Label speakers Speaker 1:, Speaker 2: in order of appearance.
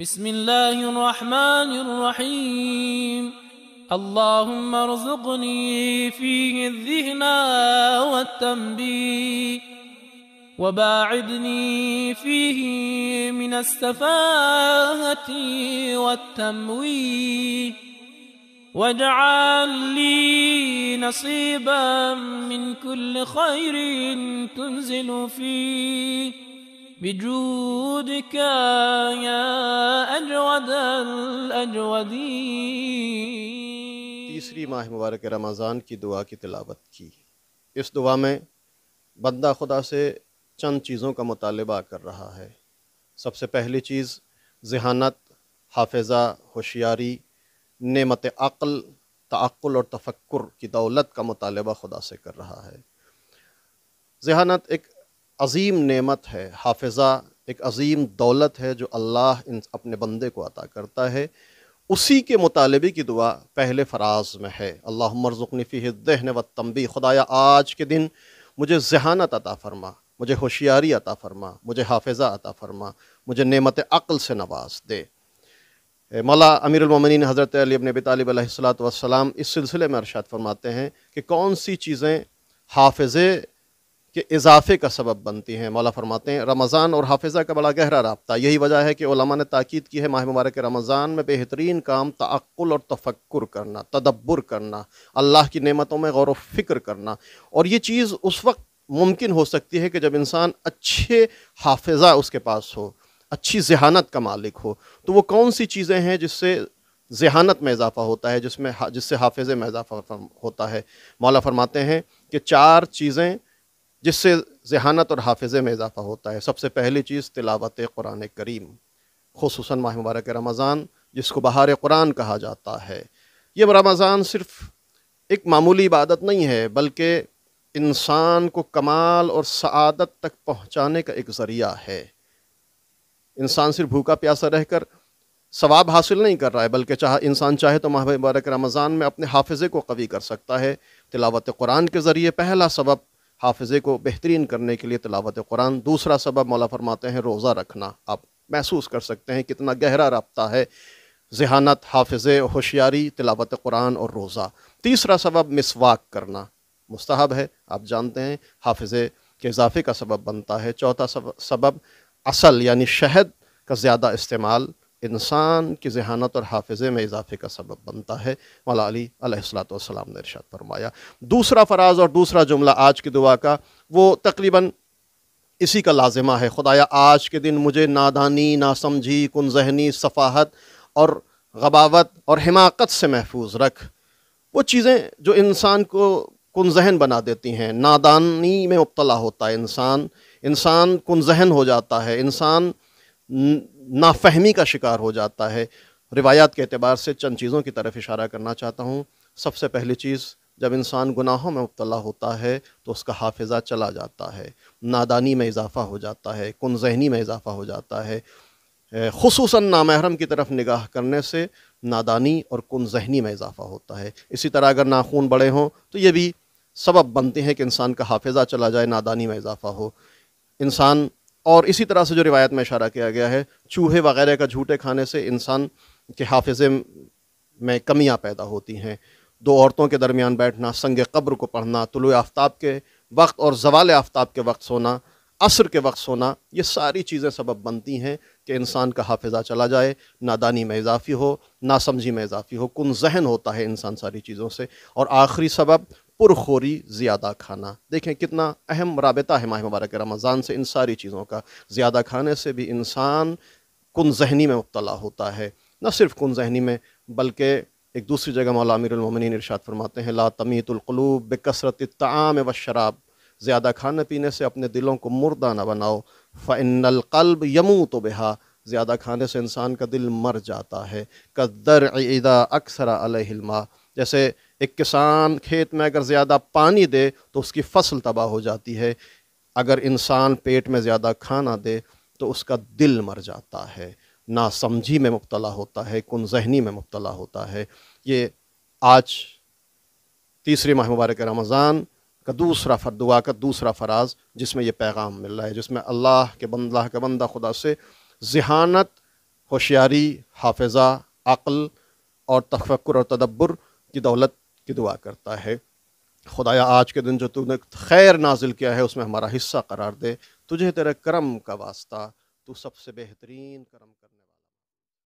Speaker 1: بسم الله الرحمن الرحيم اللهم ارزقني فيه الذهن والتنبيه وباعدني فيه من السفاهة والتمويه واجعل لي نصيبا من كل خير تنزل فيه بجودك يا أجود الأجودين तीसरी माह मुबारक रमज़ान की दुआ की तिलावत की इस दुआ में बंदा खुदा से चंद चीज़ों का मुतालबा कर रहा है सबसे पहली चीज़ जहानत हाफजा होशियारी नमत अक़ल तक़ल और तफक्र की दौलत का मुतालबा खुदा से कर रहा है जहानत एक अजीम नेमत है हाफिज़ा एक अजीम दौलत है जो अल्लाह इन अपने बंदे को अता करता है उसी के मुतालबे की दुआ पहले फ़राज में है अल्लाह मरजुकनफ़ी दहन व तम्बी खुदाया आज के दिन मुझे जहानत अता फ़रमा मुझे होशियारी अता फ़रमा मुझे हाफिज़ा अता फ़रमा मुझे नेमत अक़ल से नवाज दे मौला अमीरमिन हज़रत अली अबन तालब सलाम इस सिलसिले में अरशाद फरमाते हैं कि कौन सी चीज़ें हाफिज़े के इजाफे का सबब बनती हैं मौला फरमाते हैं रमज़ान और हाफिज़ा का बड़ा गहरा रबता यही वजह है कि ओलमा ने ताक़द की है माह मुबारक रमज़ान में बेहतरीन काम तक्ल और तफक्र करना तदब्बर करना अल्लाह की नेमतों में गौर फ़िक्र करना और ये चीज़ उस वक्त मुमकिन हो सकती है कि जब इंसान अच्छे हाफिज़ा उसके पास हो अच्छी जहानत का मालिक हो तो वो कौन सी चीज़ें हैं जिससे जहानत में इजाफ़ा होता है जिसमें जिससे हाफिज़े में इजाफ़ा होता है मौला फरमाते हैं कि चार चीज़ें जिससे जहानत और हाफिज़े में इजाफ़ा होता है सबसे पहली चीज़ तिलावत कुरान करीम खसूस माह मुबारक रमज़ान जिसको बहार कुरान कहा जाता है ये रमज़ान सिर्फ एक मामूली इबादत नहीं है बल्कि इंसान को कमाल और सदत तक पहुँचाने का एक ज़रिया है इंसान सिर्फ भूखा प्यासा रहकर सवाब हासिल नहीं कर रहा है बल्कि चाह इंसान चाहे तो माह मुबारक रमज़ान में अपने हाफे को कवी कर सकता है तिलावत कुरान के ज़रिए पहला सबब हाफजे को बेहतरीन करने के लिए तलावत कुरान दूसरा सबब मौला फरमाते हैं रोज़ा रखना आप महसूस कर सकते हैं कितना गहरा रबता है जहानत हाफजे होशियारी तलावत कुरान और रोज़ा तीसरा सबब मिसवाक करना मुस्तहब है आप जानते हैं हाफजे के इजाफे का सबब बनता है चौथा सबब असल यानी शहद का ज़्यादा इस्तेमाल इंसान की जहानत और हाफिज़े में इजाफे का सबब बनता है मौला अली अलैहिस्सलाम ने इरशाद फरमाया दूसरा फ़राज़ और दूसरा जुमला आज की दुआ का वो तकरीबन इसी का लाजिमा है खुदाया आज के दिन मुझे नादानी नासमझी कन जहनी सफाहत और गबावत और हिमाकत से महफूज रख वो चीज़ें जो इंसान को कन जहन बना देती हैं नादानी में मुबतला होता है इंसान इंसान कन जहन हो जाता है इंसान नाफहमी का शिकार हो जाता है रिवायात के अतबार से चंद चीज़ों की तरफ इशारा करना चाहता हूँ सबसे पहली चीज़ जब इंसान गुनाहों में मुबला होता है तो उसका हाफिज़ा चला जाता है नादानी में इजाफ़ा हो जाता है कन जहनी में इजाफ़ा हो जाता है खसूस नामहरम की तरफ निगाह करने से नादानी और कन जहनी में इजाफ़ा होता है इसी तरह अगर नाखून बड़े हों तो ये भी सबब बनते हैं कि इंसान का हाफिज़ा चला जाए नादानी में इजाफ़ा हो इंसान और इसी तरह से जो रिवायत में इशारा किया गया है चूहे वगैरह का झूठे खाने से इंसान के हाफिज़े में कमियाँ पैदा होती हैं दो औरतों के दरमियान बैठना संग कब्र को पढ़ना तुलु आफ्ताब के वक्त और जवाल आफ्ताब के वक्त सोना असर के वक्त सोना ये सारी चीज़ें सबब बनती हैं कि इंसान का हाफिज़ा चला जाए नादानी में इजाफ़ी हो नासमझी में इजाफ़ी हो कन जहन होता है इंसान सारी चीज़ों से और आखिरी सबब पुरखोरी ज़्यादा खाना देखें कितना अहम रबता है माह मुबारक रमज़ान से इन सारी चीज़ों का ज़्यादा खाने से भी इंसान कन जहनी में मुबला होता है न सिर्फ कन जहनी में बल्कि एक दूसरी जगह मौला अमीरमिन इरशाद फरमाते हैं ला तमीतुल्कलूब बेकसरत तमाम व शराब ज़्यादा खाने पीने से अपने दिलों को मुर्दा ना बनाओ फ़नकल्ब यमू तो बेहा ज़्यादा खाने से इंसान का दिल मर जाता है कदर ईदा अक्सर अलमा जैसे एक किसान खेत में अगर ज़्यादा पानी दे तो उसकी फसल तबाह हो जाती है अगर इंसान पेट में ज़्यादा खाना दे तो उसका दिल मर जाता है नासमझी में मुबतला होता है कन जहनी में मुबतला होता है ये आज तीसरे माह मुबारक रमज़ान का दूसरा फर दुआ का दूसरा फराज जिसमें यह पैगाम मिल रहा है जिसमें अल्लाह के बंदा के बंदा खुदा से जहानत होशियारी हाफजा अक्ल और तफक्र और तदब्बर की दौलत की दुआ करता है खुदाया आज के दिन जो तूने खैर नाजिल किया है उसमें हमारा हिस्सा करार दे तुझे तेरे करम का वास्ता तू सबसे बेहतरीन करम करना